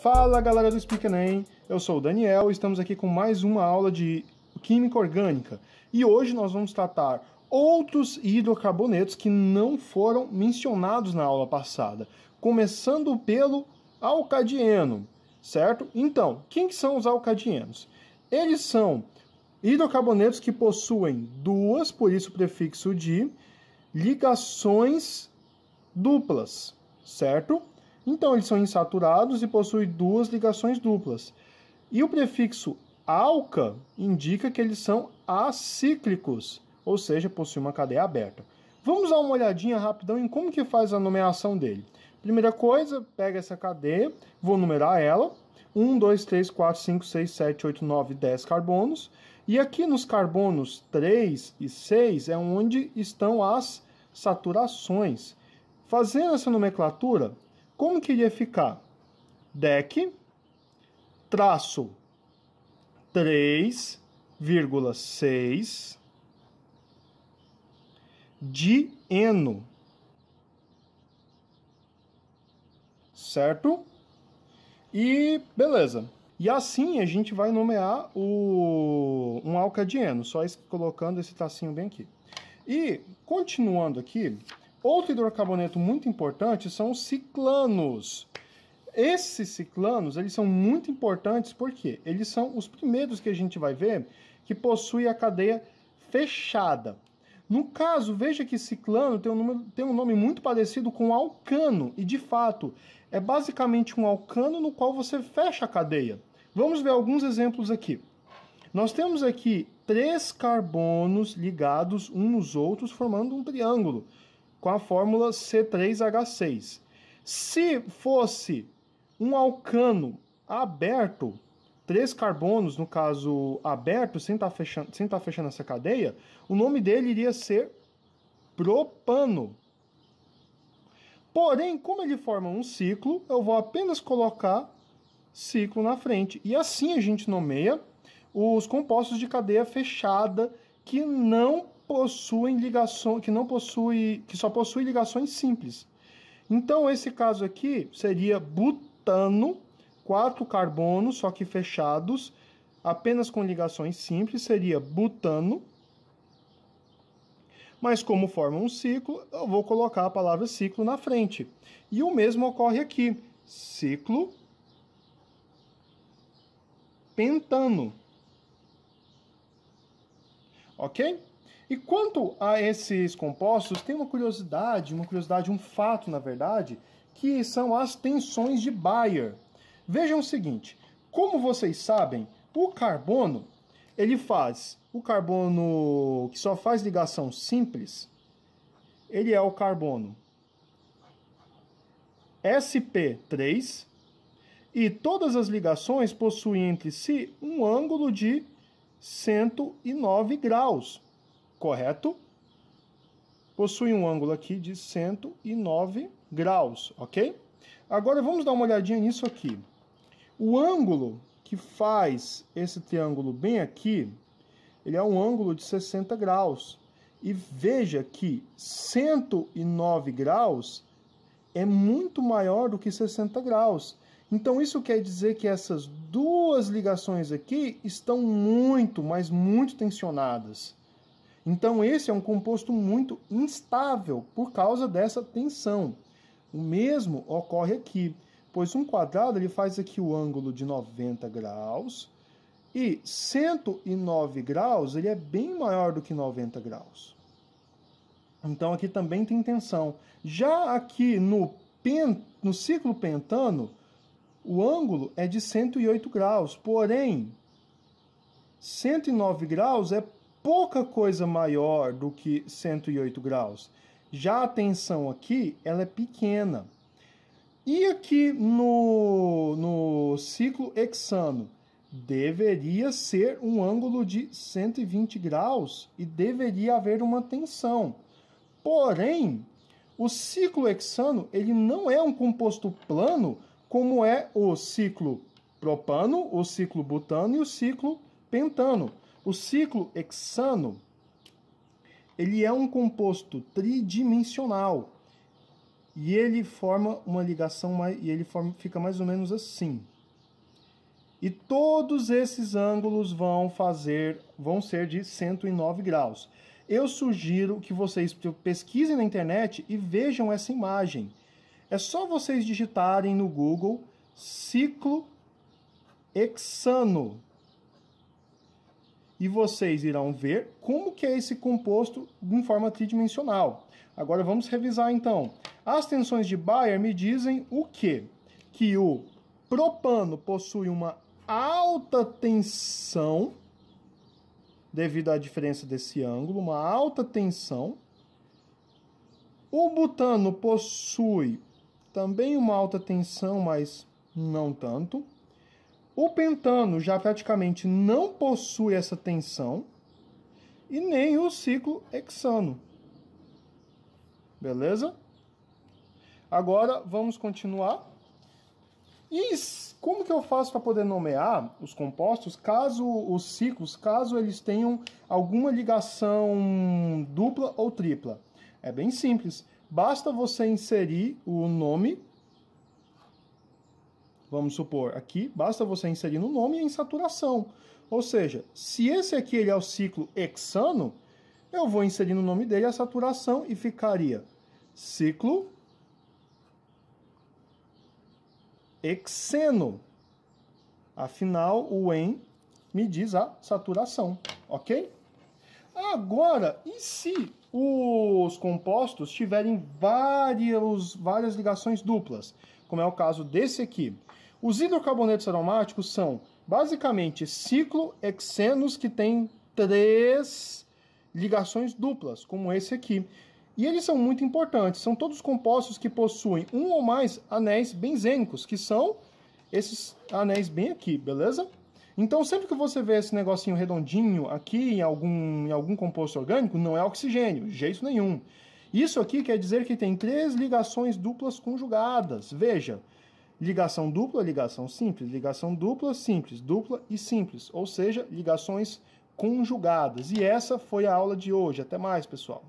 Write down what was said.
Fala galera do Speak Name, eu sou o Daniel e estamos aqui com mais uma aula de Química Orgânica. E hoje nós vamos tratar outros hidrocarbonetos que não foram mencionados na aula passada, começando pelo alcadieno, certo? Então, quem são os alcadienos? Eles são hidrocarbonetos que possuem duas, por isso o prefixo de, ligações duplas, certo? Então eles são insaturados e possuem duas ligações duplas. E o prefixo alca indica que eles são acíclicos, ou seja, possuem uma cadeia aberta. Vamos dar uma olhadinha rapidão em como que faz a nomeação dele. Primeira coisa, pega essa cadeia, vou numerar ela. 1, 2, 3, 4, 5, 6, 7, 8, 9, 10 carbonos. E aqui nos carbonos 3 e 6 é onde estão as saturações. Fazendo essa nomenclatura, como que iria ficar? DEC, traço 3,6 de eno. Certo? E beleza. E assim a gente vai nomear o, um alcadieno, só colocando esse tracinho bem aqui. E continuando aqui, Outro hidrocarboneto muito importante são os ciclanos. Esses ciclanos, eles são muito importantes porque eles são os primeiros que a gente vai ver que possuem a cadeia fechada. No caso, veja que ciclano tem um, número, tem um nome muito parecido com alcano, e de fato, é basicamente um alcano no qual você fecha a cadeia. Vamos ver alguns exemplos aqui. Nós temos aqui três carbonos ligados uns nos outros, formando um triângulo com a fórmula C3H6. Se fosse um alcano aberto, três carbonos, no caso aberto, sem estar tá fechando, sem estar tá fechando essa cadeia, o nome dele iria ser propano. Porém, como ele forma um ciclo, eu vou apenas colocar ciclo na frente. E assim a gente nomeia os compostos de cadeia fechada que não possuem ligações que não possui, que só possui ligações simples. Então esse caso aqui seria butano, quatro carbonos, só que fechados, apenas com ligações simples, seria butano. Mas como forma um ciclo, eu vou colocar a palavra ciclo na frente. E o mesmo ocorre aqui, ciclo pentano. Ok? E quanto a esses compostos, tem uma curiosidade, uma curiosidade, um fato, na verdade, que são as tensões de Bayer. Vejam o seguinte, como vocês sabem, o carbono, ele faz o carbono que só faz ligação simples, ele é o carbono SP3 e todas as ligações possuem entre si um ângulo de 109 graus correto? Possui um ângulo aqui de 109 graus, ok? Agora vamos dar uma olhadinha nisso aqui. O ângulo que faz esse triângulo bem aqui, ele é um ângulo de 60 graus. E veja que 109 graus é muito maior do que 60 graus. Então isso quer dizer que essas duas ligações aqui estão muito, mas muito tensionadas. Então, esse é um composto muito instável por causa dessa tensão. O mesmo ocorre aqui, pois um quadrado ele faz aqui o ângulo de 90 graus e 109 graus ele é bem maior do que 90 graus. Então aqui também tem tensão. Já aqui no, pen, no ciclo pentano, o ângulo é de 108 graus, porém 109 graus é pouca coisa maior do que 108 graus. Já a tensão aqui, ela é pequena. E aqui no, no ciclo hexano, deveria ser um ângulo de 120 graus e deveria haver uma tensão. Porém, o ciclo hexano ele não é um composto plano como é o ciclo propano, o ciclo butano e o ciclo pentano. O ciclo hexano ele é um composto tridimensional e ele forma uma ligação e ele forma, fica mais ou menos assim. E todos esses ângulos vão fazer, vão ser de 109 graus. Eu sugiro que vocês pesquisem na internet e vejam essa imagem. É só vocês digitarem no Google ciclo hexano e vocês irão ver como que é esse composto em forma tridimensional. Agora vamos revisar então. As tensões de Bayer me dizem o quê? Que o propano possui uma alta tensão devido à diferença desse ângulo, uma alta tensão. O butano possui também uma alta tensão, mas não tanto. O pentano já praticamente não possui essa tensão e nem o ciclo hexano. Beleza? Agora vamos continuar. E como que eu faço para poder nomear os compostos, caso os ciclos, caso eles tenham alguma ligação dupla ou tripla? É bem simples. Basta você inserir o nome vamos supor, aqui basta você inserir no nome em saturação. Ou seja, se esse aqui ele é o ciclo hexano, eu vou inserir no nome dele a saturação e ficaria ciclo hexeno. Afinal, o em me diz a saturação, ok? Agora, e se os compostos tiverem vários, várias ligações duplas, como é o caso desse aqui? Os hidrocarbonetos aromáticos são basicamente ciclohexenos que têm três ligações duplas, como esse aqui. E eles são muito importantes, são todos compostos que possuem um ou mais anéis benzênicos, que são esses anéis bem aqui, beleza? Então sempre que você vê esse negocinho redondinho aqui em algum, em algum composto orgânico, não é oxigênio, jeito nenhum. Isso aqui quer dizer que tem três ligações duplas conjugadas. Veja, ligação dupla, ligação simples, ligação dupla, simples, dupla e simples, ou seja, ligações conjugadas. E essa foi a aula de hoje. Até mais, pessoal.